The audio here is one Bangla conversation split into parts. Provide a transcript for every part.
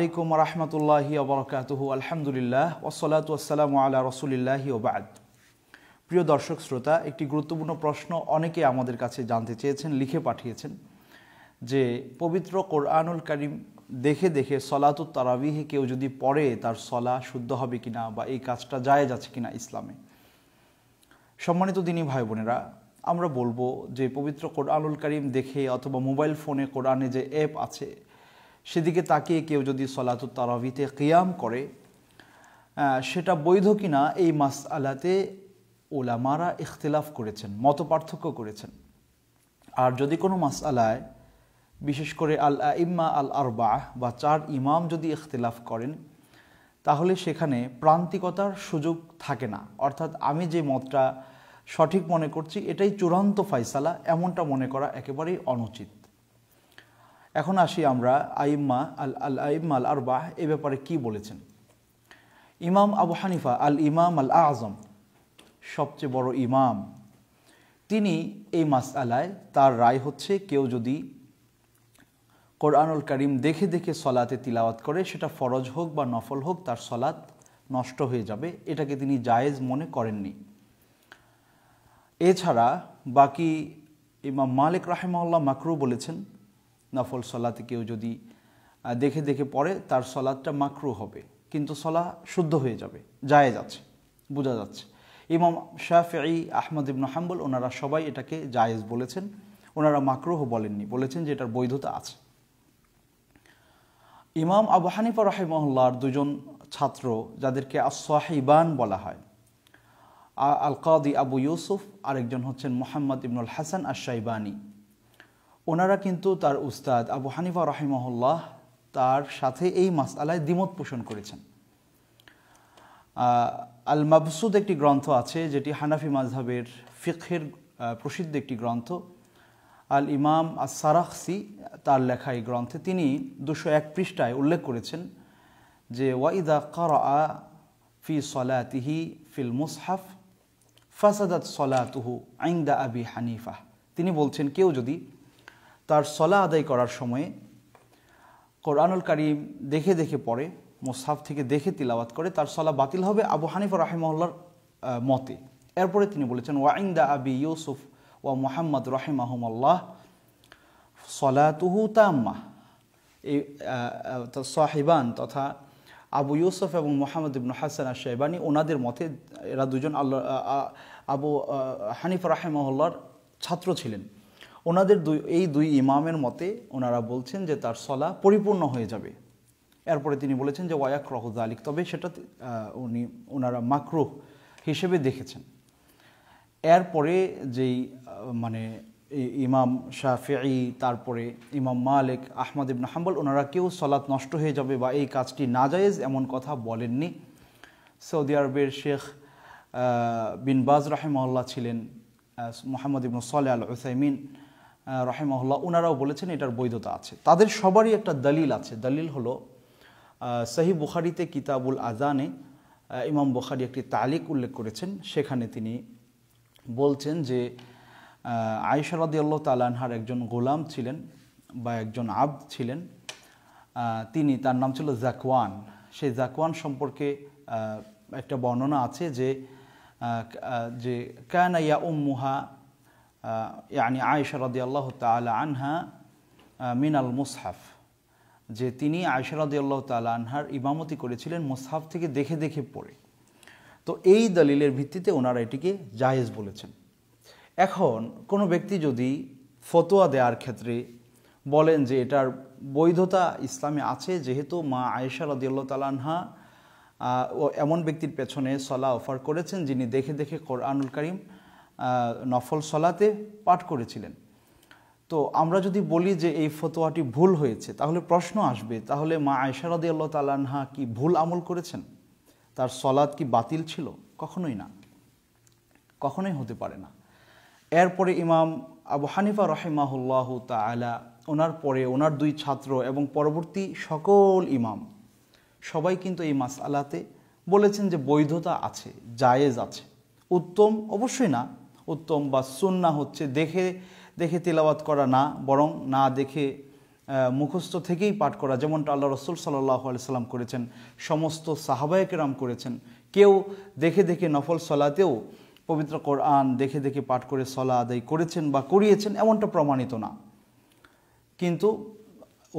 আলাইকুম রহমতুল্লাহি আবরকাতহ আলহামদুলিল্লাহ ওসলাত ওসালাম আল্লাহ রসুলিল্লাহি ওবাদ প্রিয় দর্শক শ্রোতা একটি গুরুত্বপূর্ণ প্রশ্ন অনেকে আমাদের কাছে জানতে চেয়েছেন লিখে পাঠিয়েছেন যে পবিত্র কোরআনুল করিম দেখে দেখে সলাতু তারাবিহে কেউ যদি পড়ে তার সলা শুদ্ধ হবে কিনা বা এই কাজটা জায়েজ আছে কিনা ইসলামে সম্মানিত দিনী ভাই বোনেরা আমরা বলবো যে পবিত্র কোরআনুল করিম দেখে অথবা মোবাইল ফোনে কোরআনে যে অ্যাপ আছে সেদিকে তাকিয়ে কেউ যদি সলাতু তারাবিতে কিয়াম করে সেটা বৈধ কিনা এই মাস আলাতে ওলামারা ইখতলাফ করেছেন মত পার্থক্য করেছেন আর যদি কোনো মাস আলায় বিশেষ করে আল ইম্মা আল আরবাহ বা চার ইমাম যদি ইখতলাফ করেন তাহলে সেখানে প্রান্তিকতার সুযোগ থাকে না অর্থাৎ আমি যে মতটা সঠিক মনে করছি এটাই চূড়ান্ত ফয়সালা এমনটা মনে করা একেবারেই অনুচিত এখন আসি আমরা আইম্মা আল আল আইম্মা আল আরবাহ এ ব্যাপারে কি বলেছেন ইমাম আবু হানিফা আল ইমাম আল আজম সবচেয়ে বড় ইমাম তিনি এই মাস আলায় তার রায় হচ্ছে কেউ যদি কোরআনুল করিম দেখে দেখে সলাতে তিলাওয়াত করে সেটা ফরজ হোক বা নফল হোক তার সলাত নষ্ট হয়ে যাবে এটাকে তিনি জায়েজ মনে করেননি এছাড়া বাকি ইমাম মালিক রাহেমাল্লাহ মাকরু বলেছেন নফল সলাতে কেউ যদি দেখে দেখে পড়ে তার সলাদটা মাকরু হবে কিন্তু সলা শুদ্ধ হয়ে যাবে জায়েজ আছে বোঝা যাচ্ছে ইমাম শাহি আহমদ ইবন হাম্বল ওনারা সবাই এটাকে জায়েজ বলেছেন ওনারা মাকরুহ বলেননি বলেছেন যে এটার বৈধতা আছে ইমাম আবু হানিফা রাহেমহল্লার দুজন ছাত্র যাদেরকে আসোয়াহিবান বলা হয় আল কাদি আবু ইউসুফ আরেকজন হচ্ছেন মোহাম্মদ ইবনুল হাসান আশাইবানী ওনারা কিন্তু তার উস্তাদ আবু হানিফা রহিমহল্লাহ তার সাথে এই মাসআলায় দ্বিমত পোষণ করেছেন আল মাবসুদ একটি গ্রন্থ আছে যেটি হানাফি মাজহাবের ফিখের প্রসিদ্ধ একটি গ্রন্থ আল ইমাম সারাকসি তার লেখা এই গ্রন্থে তিনি দুশো এক পৃষ্ঠায় উল্লেখ করেছেন যে ওয়াইদা কর আ ফি সলাতিহি ফিল মুসহাফ ফাসাদাত সলাতুহু আইন্দা আবি হানিফা তিনি বলছেন কেউ যদি তার সলা আদায় করার সময়ে কোরআনুল কারিম দেখে দেখে পড়ে মোসাফ থেকে দেখে তিলাবাত করে তার সলা বাতিল হবে আবু হানিফ রাহেমহল্লার মতে এরপরে তিনি বলেছেন ওয়াইন্দা আবি ইউসুফ ওয়া মোহাম্মদ রাহেমাহমল্লাহ সলাতুহু তাম্মা এই সাহিবান তথা আবু ইউসুফ এবং মোহাম্মদ ইবন হাসান আশাইবানি ওনাদের মতে এরা দুজন আল্লাহ আবু হানিফ রাহেমহল্লার ছাত্র ছিলেন ওনাদের দুই এই দুই ইমামের মতে ওনারা বলছেন যে তার সলা পরিপূর্ণ হয়ে যাবে এরপরে তিনি বলেছেন যে ওয়াক রহদ আলিক তবে সেটা উনি ওনারা মাকরুহ হিসেবে দেখেছেন এরপরে যেই মানে ইমাম শাফি তারপরে ইমাম মালিক আহমদ ইবন হাম্বল ওনারা কেউ সলাৎ নষ্ট হয়ে যাবে বা এই কাজটি না নাজায়েজ এমন কথা বলেননি সৌদি আরবের শেখ বিন বাজ রাহেমল্লা ছিলেন মোহাম্মদ ইবন সালে আল উসাইমিন রহেমহল্লা ওনারাও বলেছেন এটার বৈধতা আছে তাদের সবারই একটা দলিল আছে দলিল হল সহি বুখারিতে কিতাবুল আজানে ইমাম বুখারি একটি তালিক উল্লেখ করেছেন সেখানে তিনি বলছেন যে আয়সারদি আল্লাহ তালানহার একজন গোলাম ছিলেন বা একজন আব ছিলেন তিনি তার নাম ছিল জাকওয়ান সেই জাকওয়ান সম্পর্কে একটা বর্ণনা আছে যে যে কানা ইয়া উম্মুহা ইয়ানি আয়েশা আল্লাহ তালা আনহা মিনাল মুসহাফ যে তিনি আয়েশা আল্লাহ তালা আনহার ইমামতি করেছিলেন মুসহাফ থেকে দেখে দেখে পড়ে তো এই দলিলের ভিত্তিতে ওনারা এটিকে জায়েজ বলেছেন এখন কোনো ব্যক্তি যদি ফতোয়া দেওয়ার ক্ষেত্রে বলেন যে এটার বৈধতা ইসলামে আছে যেহেতু মা আয়েশা রদিয়াল্লাহ তালানহা এমন ব্যক্তির পেছনে সলা অফার করেছেন যিনি দেখে দেখে কোরআনুল করিম নফল সলাতে পাঠ করেছিলেন তো আমরা যদি বলি যে এই ফতোয়াটি ভুল হয়েছে তাহলে প্রশ্ন আসবে তাহলে মা আয়সারদি আল্লাহ তালানহা কি ভুল আমল করেছেন তার সলাদ কি বাতিল ছিল কখনোই না কখনোই হতে পারে না এরপরে ইমাম আবু হানিফা রহেমাহুল্লাহ তালা ওনার পরে ওনার দুই ছাত্র এবং পরবর্তী সকল ইমাম সবাই কিন্তু এই মাস আলাতে বলেছেন যে বৈধতা আছে জায়েজ আছে উত্তম অবশ্যই না উত্তম বা সুন্না হচ্ছে দেখে দেখে তেলাওয়াত করা না বরং না দেখে মুখস্থ থেকেই পাঠ করা যেমনটা আল্লাহ রসুল সাল্লাহ সাল্লাম করেছেন সমস্ত সাহাবায়কেরাম করেছেন কেউ দেখে দেখে নফল সলাতেও পবিত্র কোরআন দেখে দেখে পাঠ করে সলা আদায় করেছেন বা করিয়েছেন এমনটা প্রমাণিত না কিন্তু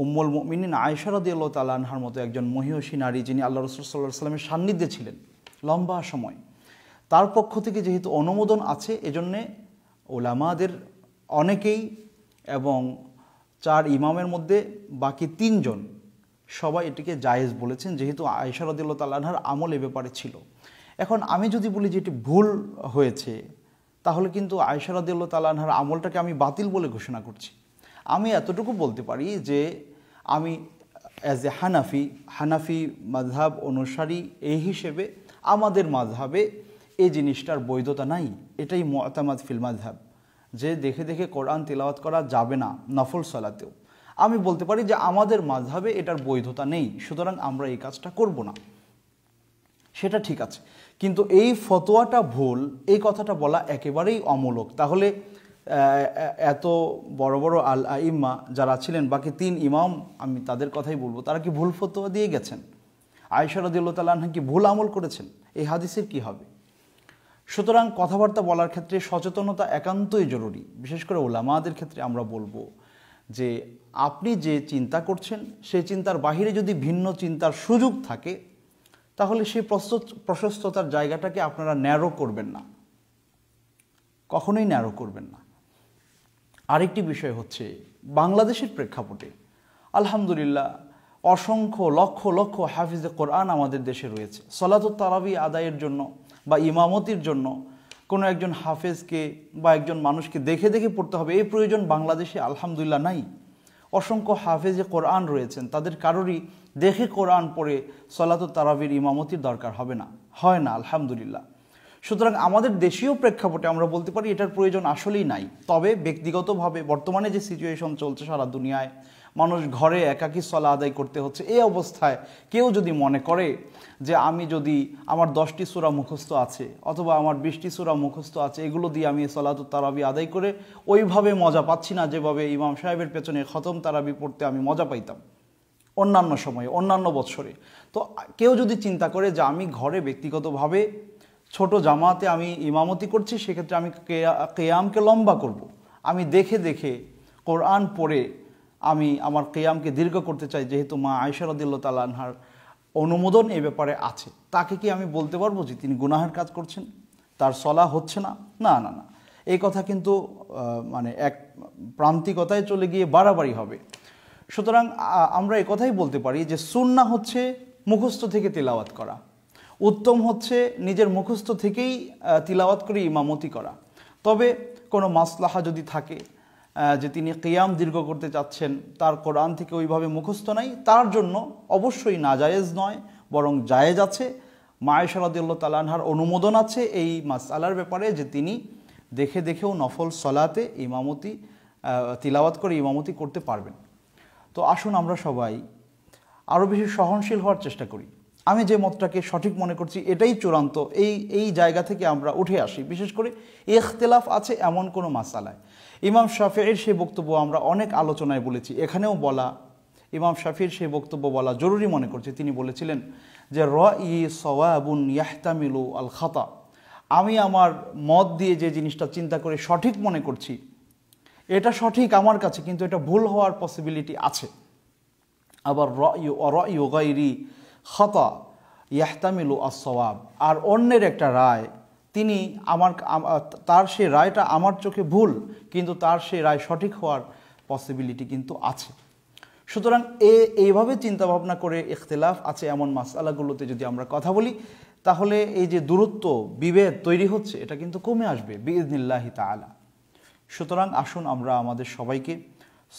উম্মুল মিনিন আয়সারদি আল্লাহ তালাহার মতো একজন মহিষী নারী যিনি আল্লাহ রসুল সাল্লাহ সাল্লামের সান্নিধ্যে ছিলেন লম্বা সময় তার পক্ষ থেকে যেহেতু অনুমোদন আছে এজন্যে ওলামাদের অনেকেই এবং চার ইমামের মধ্যে বাকি তিনজন সবাই এটিকে জায়েজ বলেছেন যেহেতু আয়সার রদুল্লা তাল্লাহার আমল এ ব্যাপারে ছিল এখন আমি যদি বলি যে এটি ভুল হয়েছে তাহলে কিন্তু আয়সার রদুল্লা তাল্লাহার আমলটাকে আমি বাতিল বলে ঘোষণা করছি আমি এতটুকু বলতে পারি যে আমি অ্যাজ এ হানাফি হানাফি মাঝহাব অনুসারী এই হিসেবে আমাদের মাঝহাবে এই জিনিসটার বৈধতা নাই এটাই মোয়াতামাদ ফিলমাধাব যে দেখে দেখে কোরআন তেলাওয়াত করা যাবে না নফল সলাতেও আমি বলতে পারি যে আমাদের মাঝাবে এটার বৈধতা নেই সুতরাং আমরা এই কাজটা করব না সেটা ঠিক আছে কিন্তু এই ফতোয়াটা ভুল এই কথাটা বলা একেবারেই অমূলক তাহলে এত বড় বড় আল ইম্মা যারা ছিলেন বাকি তিন ইমাম আমি তাদের কথাই বলবো তারা কি ভুল ফতোয়া দিয়ে গেছেন আয়সারদুল্লাহ তাল্লাহা কি ভুল আমল করেছেন এই হাদিসের কি হবে সুতরাং কথাবার্তা বলার ক্ষেত্রে সচেতনতা একান্তই জরুরি বিশেষ করে ওলামাদের ক্ষেত্রে আমরা বলবো যে আপনি যে চিন্তা করছেন সেই চিন্তার বাহিরে যদি ভিন্ন চিন্তার সুযোগ থাকে তাহলে সেই প্রশস্ততার জায়গাটাকে আপনারা ন্যারো করবেন না কখনোই ন্যারো করবেন না আরেকটি বিষয় হচ্ছে বাংলাদেশের প্রেক্ষাপটে আলহামদুলিল্লাহ অসংখ্য লক্ষ লক্ষ হাফিজে কোরআন আমাদের দেশে রয়েছে সলাত তারাবি আদায়ের জন্য বা ইমামতির জন্য কোনো একজন হাফেজকে বা একজন মানুষকে দেখে দেখে পড়তে হবে এই প্রয়োজন বাংলাদেশে আলহামদুলিল্লাহ নাই অসংখ্য হাফেজে কোরআন রয়েছেন তাদের কারোরই দেখে কোরআন পড়ে সলাত তারাবির ইমামতির দরকার হবে না হয় না আলহামদুলিল্লাহ সুতরাং আমাদের দেশীয় প্রেক্ষাপটে আমরা বলতে পারি এটার প্রয়োজন আসলেই নাই তবে ব্যক্তিগতভাবে বর্তমানে যে সিচুয়েশন চলছে সারা দুনিয়ায় মানুষ ঘরে একাকি সলা আদায় করতে হচ্ছে এই অবস্থায় কেউ যদি মনে করে যে আমি যদি আমার দশটি সুরা মুখস্থ আছে অথবা আমার বিশটি সুরা মুখস্থ আছে এগুলো দিয়ে আমি সলাতুল তারাবি আদায় করে ওইভাবে মজা পাচ্ছি না যেভাবে ইমাম সাহেবের পেছনে খতম তারাবি পড়তে আমি মজা পাইতাম অন্যান্য সময়ে অন্যান্য বছরে তো কেউ যদি চিন্তা করে যে আমি ঘরে ব্যক্তিগতভাবে ছোট জামাতে আমি ইমামতি করছি সেক্ষেত্রে আমি কেয়ামকে লম্বা করব। আমি দেখে দেখে কোরআন পড়ে আমি আমার কেয়ামকে দীর্ঘ করতে চাই যেহেতু মা আয়সারদুল্লা তালা অনুমোদন এ ব্যাপারে আছে তাকে কি আমি বলতে পারবো যে তিনি গুনাহের কাজ করছেন তার সলা হচ্ছে না না না না এই কথা কিন্তু মানে এক প্রান্তিকতায় চলে গিয়ে বাড়াবাড়ি হবে সুতরাং আমরা এ কথাই বলতে পারি যে সুন্না হচ্ছে মুখস্থ থেকে তেলাওয়াত করা উত্তম হচ্ছে নিজের মুখস্থ থেকেই তিলাওয়াত করে ইমামতি করা তবে কোনো মাসলাহা যদি থাকে যে তিনি কিয়াম দীর্ঘ করতে চাচ্ছেন তার কোরআন থেকে ওইভাবে মুখস্থ নাই তার জন্য অবশ্যই নাজায়েজ নয় বরং জায়েজ আছে মায়েশা তালানহার অনুমোদন আছে এই মাসালার ব্যাপারে যে তিনি দেখে দেখেও নফল সলাতে ইমামতি তিলাওয়াত করে ইমামতি করতে পারবেন তো আসুন আমরা সবাই আরও বেশি সহনশীল হওয়ার চেষ্টা করি আমি যে মতটাকে সঠিক মনে করছি এটাই চূড়ান্ত এই এই জায়গা থেকে আমরা উঠে আসি বিশেষ করে এখতেলাফ আছে এমন কোনো মাসালায় ইমাম শাফির সেই বক্তব্য আমরা অনেক আলোচনায় বলেছি এখানেও বলা ইমাম শাফির সেই বক্তব্য বলা জরুরি মনে করছি তিনি বলেছিলেন যে র ই সওয়াবুন ইয়াহতামিলু আল খাতা আমি আমার মত দিয়ে যে জিনিসটা চিন্তা করে সঠিক মনে করছি এটা সঠিক আমার কাছে কিন্তু এটা ভুল হওয়ার পসিবিলিটি আছে আবার র ইউ র ইউ গাইরি খতা ইয়াহতামিলু আসওয়াব আর অন্যের একটা রায় তিনি আমার তার সেই রায়টা আমার চোখে ভুল কিন্তু তার সেই রায় সঠিক হওয়ার পসিবিলিটি কিন্তু আছে সুতরাং এ এইভাবে চিন্তাভাবনা করে ইখতলাফ আছে এমন মাসালাগুলোতে যদি আমরা কথা বলি তাহলে এই যে দূরত্ব বিভেদ তৈরি হচ্ছে এটা কিন্তু কমে আসবে বিদিল্লাহি তালা সুতরাং আসুন আমরা আমাদের সবাইকে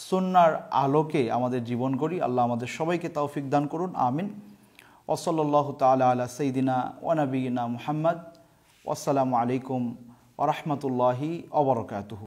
সন্ন্যার আলোকে আমাদের জীবন করি আল্লাহ আমাদের সবাইকে তৌফিক দান করুন আমিন وصلى الله تعالى على سيدنا ونبينا محمد والسلام عليكم ورحمة الله وبركاته